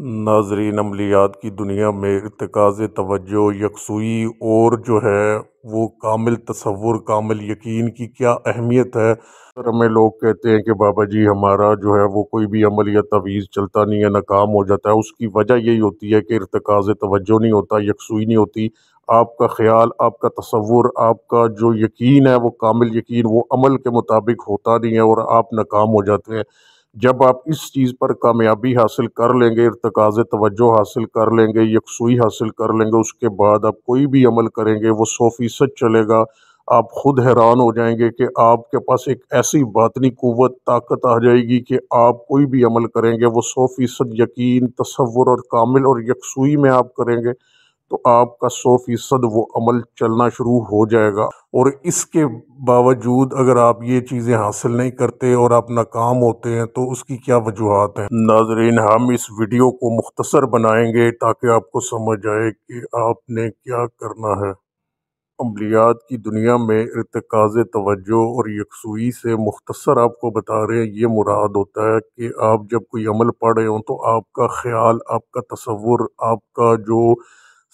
नाजरीन अमलियात की दुनिया में इरतकाज़ तवज्जो यकसुई और जो है वो कामिल तस्वुर कामिल यकीन की क्या अहमियत है अगर हमें लोग कहते हैं कि बाबा जी हमारा जो है वो कोई भी अमल या तवीज़ चलता नहीं है नाकाम हो जाता है उसकी वजह यही होती है कि इरतकाज़ तवज्जो नहीं होता यकसुई नहीं होती आपका ख्याल आपका तस्वुर आपका जो यकीन है वो कामिल यकीन वो अमल के मुताबिक होता नहीं है और आप नाकाम हो जाते हैं जब आप इस चीज़ पर कामयाबी हासिल कर लेंगे इरतकाज़ तवज्जो हासिल कर लेंगे यकसुई हासिल कर लेंगे उसके बाद आप कोई भी अमल करेंगे वो सौ फ़ीसद चलेगा आप खुद हैरान हो जाएंगे कि आपके पास एक ऐसी बातनी क़ुत ताकत आ जाएगी कि आप कोई भी अमल करेंगे वो सौ फ़ीसद यकीन तस्वुर और कामिल और यकसुई में आप करेंगे तो आपका सौ फीसद वो अमल चलना शुरू हो जाएगा और इसके बावजूद अगर आप ये चीज़ें हासिल नहीं करते और आप नाकाम होते हैं तो उसकी क्या वजूहत है नाजरीन हम इस वीडियो को मुख्तसर बनाएंगे ताकि आपको समझ आए कि आपने क्या करना है अमलियात की दुनिया में इरतकाज तवज्जो और यकसुई से मुख्तसर आपको बता रहे हैं ये मुराद होता है कि आप जब कोई अमल पढ़ रहे हों तो आपका ख्याल आपका तस्वुर आपका जो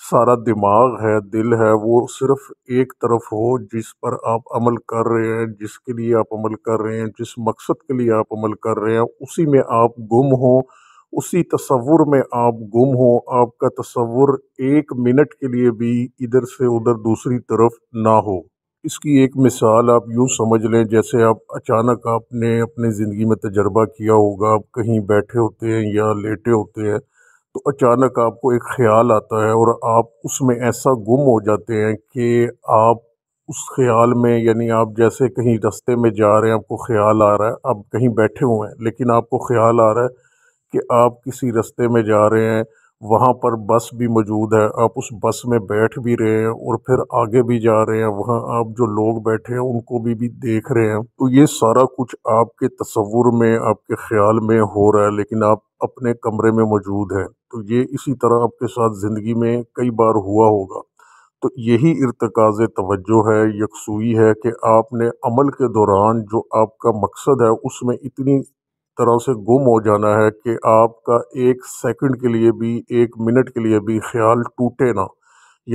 सारा दिमाग है दिल है वो सिर्फ एक तरफ हो जिस पर आप अमल कर रहे हैं जिसके लिए आप अमल कर रहे हैं जिस मकसद के लिए आप अमल कर रहे हैं उसी में आप गुम हो उसी तस्वुर में आप गुम हो आपका तस्वुर एक मिनट के लिए भी इधर से उधर दूसरी तरफ ना हो इसकी एक मिसाल आप यूँ समझ लें जैसे आप अचानक आपने अपने ज़िंदगी में तजर्बा किया होगा आप कहीं बैठे होते हैं या लेटे होते हैं तो अचानक आपको एक ख्याल आता है और आप उसमें ऐसा गुम हो जाते हैं कि आप उस ख्याल में यानी आप जैसे कहीं रास्ते में जा रहे हैं आपको ख्याल आ रहा है आप कहीं बैठे हुए हैं लेकिन आपको ख्याल आ रहा है कि आप किसी रास्ते में जा रहे हैं वहाँ पर बस भी मौजूद है आप उस बस में बैठ भी रहे हैं और फिर आगे भी जा रहे हैं वहाँ आप जो लोग बैठे हैं उनको भी भी देख रहे हैं तो ये सारा कुछ आपके तस्वुर में आपके ख्याल में हो रहा है लेकिन आप अपने कमरे में मौजूद हैं तो ये इसी तरह आपके साथ ज़िंदगी में कई बार हुआ होगा तो यही इरतकाज तवज्जो है यकसुई है कि आपने अमल के दौरान जो आपका मकसद है उसमें इतनी तरह से गुम हो जाना है कि आपका एक सेकंड के लिए भी एक मिनट के लिए भी ख्याल टूटे ना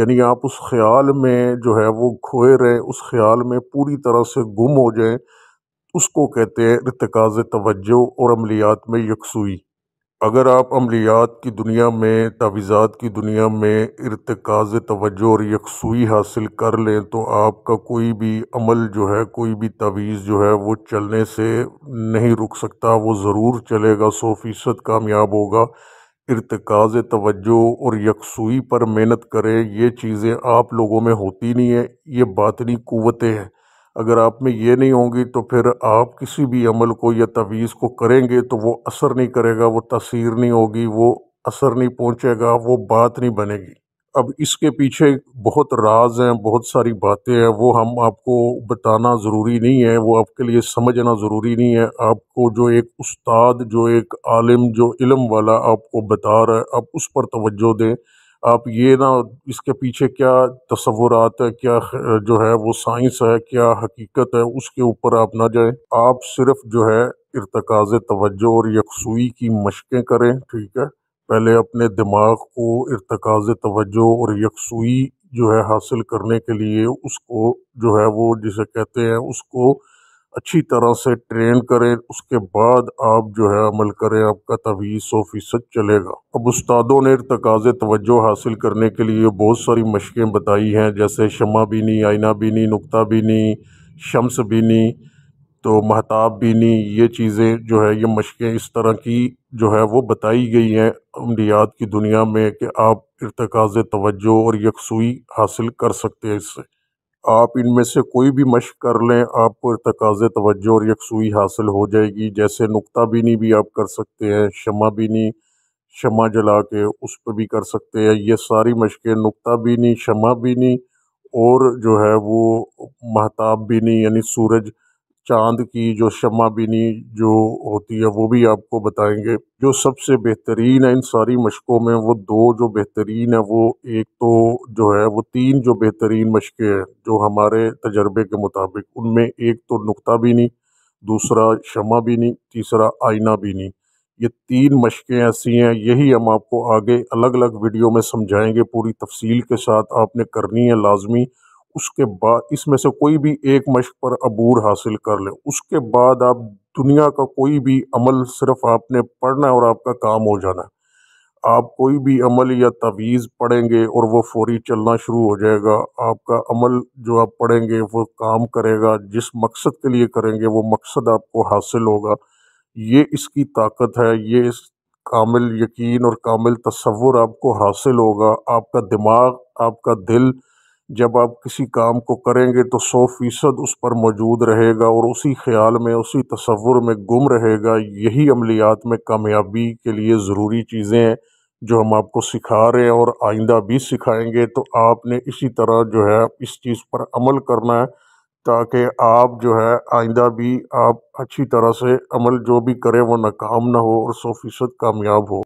यानी आप उस ख्याल में जो है वो खोए रहें उस ख्याल में पूरी तरह से गुम हो जाएं उसको कहते हैं इरतकाज तवज्जो और अमलियात में यकसुई अगर आप अमलियात की दुनिया में तावीज़ात की दुनिया में इरतकाज़ तवज्जो और यकसुई हासिल कर लें तो आपका कोई भी अमल जो है कोई भी तावीज़ जो है वो चलने से नहीं रुक सकता वो ज़रूर चलेगा सौ फ़ीसद कामयाब होगा इरतकाज़ तवज्जो और यकसुई पर मेहनत करें ये चीज़ें आप लोगों में होती नहीं है ये बातनी क़वतें हैं अगर आप में ये नहीं होंगी तो फिर आप किसी भी अमल को या तवीज़ को करेंगे तो वो असर नहीं करेगा वो तसीर नहीं होगी वो असर नहीं पहुँचेगा वो बात नहीं बनेगी अब इसके पीछे बहुत राज हैं बहुत सारी बातें हैं वो हम आपको बताना ज़रूरी नहीं है वो आपके लिए समझना ज़रूरी नहीं है आपको जो एक उस्ताद जो एक आलिम जो इलम वाला आपको बता रहा है आप उस पर तवज्जो दें आप ये ना इसके पीछे क्या तस्वुरात है क्या जो है वो साइंस है क्या हकीकत है उसके ऊपर आप ना जाए आप सिर्फ जो है इरतकाज तवज्जो और यकसुई की मशक़ें करें ठीक है पहले अपने दिमाग को इरतकाज तवज्जो और यकसुई जो है हासिल करने के लिए उसको जो है वो जिसे कहते हैं उसको अच्छी तरह से ट्रेन करें उसके बाद आप जो है अमल करें आपका तवीज़ सौ फीसद चलेगा अब उस्तादों ने तकाज तवज्जो हासिल करने के लिए बहुत सारी मशक़ें बताई हैं जैसे शमा बीनी आयना बीनी नुकता बीनी शम्स बीनी तो महताब बीनी ये चीज़ें जो है ये मशक़ें इस तरह की जो है वो बताई गई हैं अमलियात की दुनिया में कि आप इरतकाज तवज्जो और यकसुई हासिल कर सकते हैं इससे आप इनमें से कोई भी मश्क कर लें आपको तकाज तवज्जो और यकसुई हासिल हो जाएगी जैसे नुकता बीनी भी आप कर सकते हैं शमा बीनी शमा जला के उस पर भी कर सकते हैं ये सारी मशक़ें नुकता नहीं शमा नहीं और जो है वो महताब भी नहीं यानी सूरज चांद की जो शमा बिनी जो होती है वो भी आपको बताएंगे जो सबसे बेहतरीन है इन सारी मशक़ों में वो दो जो बेहतरीन है वो एक तो जो है वो तीन जो बेहतरीन मशक़ें हैं जो हमारे तजर्बे के मुताबिक उनमें एक तो नुकता नहीं दूसरा शमा नहीं तीसरा आईना नहीं ये तीन मशक़ें ऐसी हैं यही हम आपको आगे अलग अलग वीडियो में समझाएँगे पूरी तफसील के साथ आपने करनी है लाजमी उसके बाद इसमें से कोई भी एक मश्क पर अबूर हासिल कर लें उसके बाद आप दुनिया का कोई भी अमल सिर्फ आपने पढ़ना है और आपका काम हो जाना है आप कोई भी अमल या तवीज़ पढ़ेंगे और वो फौरी चलना शुरू हो जाएगा आपका अमल जो आप पढ़ेंगे वो काम करेगा जिस मकसद के लिए करेंगे वो मकसद आपको हासिल होगा ये इसकी ताकत है ये इस कामिल यकीन और कामिल तस्वुर आपको हासिल होगा आपका दिमाग आपका दिल जब आप किसी काम को करेंगे तो सौ फ़ीसद उस पर मौजूद रहेगा और उसी ख्याल में उसी तस्वुर में गुम रहेगा यही अमलियात में कामयाबी के लिए ज़रूरी चीज़ें हैं जो हम आपको सिखा रहे हैं और आइंदा भी सिखाएंगे तो आपने इसी तरह जो है इस चीज़ पर अमल करना है ताकि आप जो है आइंदा भी आप अच्छी तरह से अमल जो भी करें वो नाकाम ना हो और सौ फ़ीसद कामयाब हो